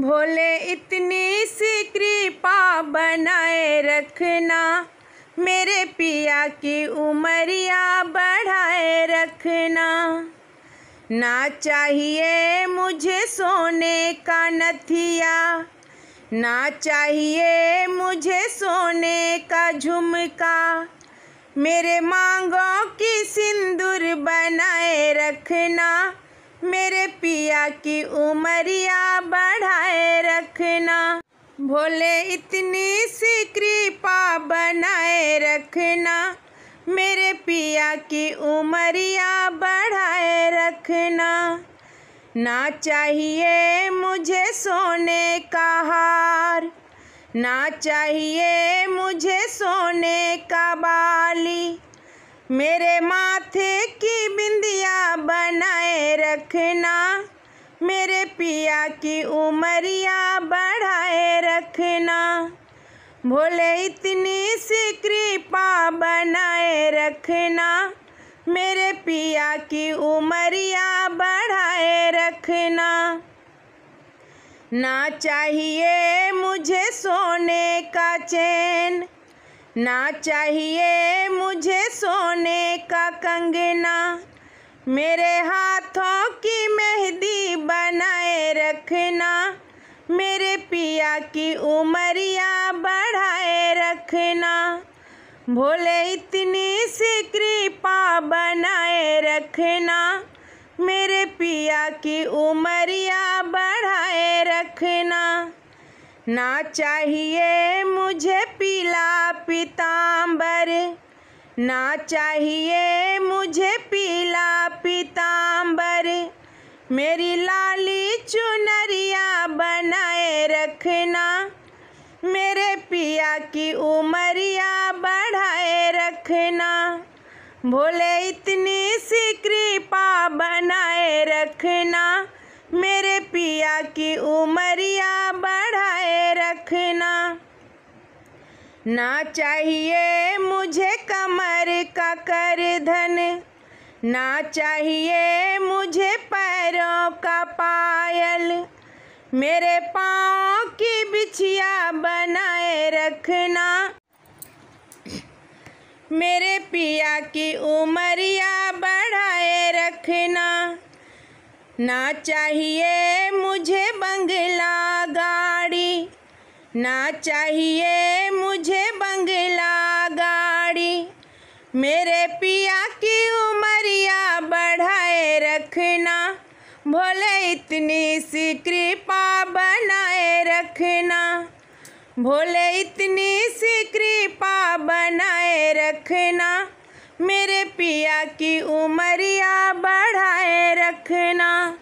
भोले इतनी सी कृपा बनाए रखना मेरे पिया की उमरिया बढ़ाए रखना ना चाहिए मुझे सोने का नथिया ना चाहिए मुझे सोने का झुमका मेरे मांगों की सिंदूर बनाए रखना मेरे पिया की उमरिया रखना भोले इतनी सी कृपा बनाए रखना मेरे पिया की उमरिया बढ़ाए रखना ना चाहिए मुझे सोने का हार ना चाहिए मुझे सोने का बाली मेरे माथे की बिंदिया बनाए रखना मेरे पिया की उमरिया बढ़ाए रखना भोले इतनी सी कृपा बनाए रखना मेरे पिया की उमरिया बढ़ाए रखना ना चाहिए मुझे सोने का चैन ना चाहिए मुझे सोने का कंगना मेरे हाथों की मेहंदी बनाए रखना मेरे पिया की उमरिया बढ़ाए रखना भोले इतनी सी कृपा बनाए रखना मेरे पिया की उमरिया बढ़ाए रखना ना चाहिए मुझे पीला पीताम्बर ना चाहिए मुझे पी मेरी लाली चुनरिया बनाए रखना मेरे पिया की उमरिया बढ़ाए रखना भोले इतनी सी कृपा बनाए रखना मेरे पिया की उमरिया बढ़ाए रखना ना चाहिए मुझे कमर का कर धन ना चाहिए मुझे पैरों का पायल मेरे पाँव की बिछिया बनाए रखना मेरे पिया की उमरिया बढ़ाए रखना ना चाहिए मुझे बंगला गाड़ी ना चाहिए मुझे बंगला गाड़ी मेरे पिया की रखना भोले इतनी सी कृपा बनाए रखना भोले इतनी सी कृपा बनाए रखना मेरे पिया की उमरिया बढ़ाए रखना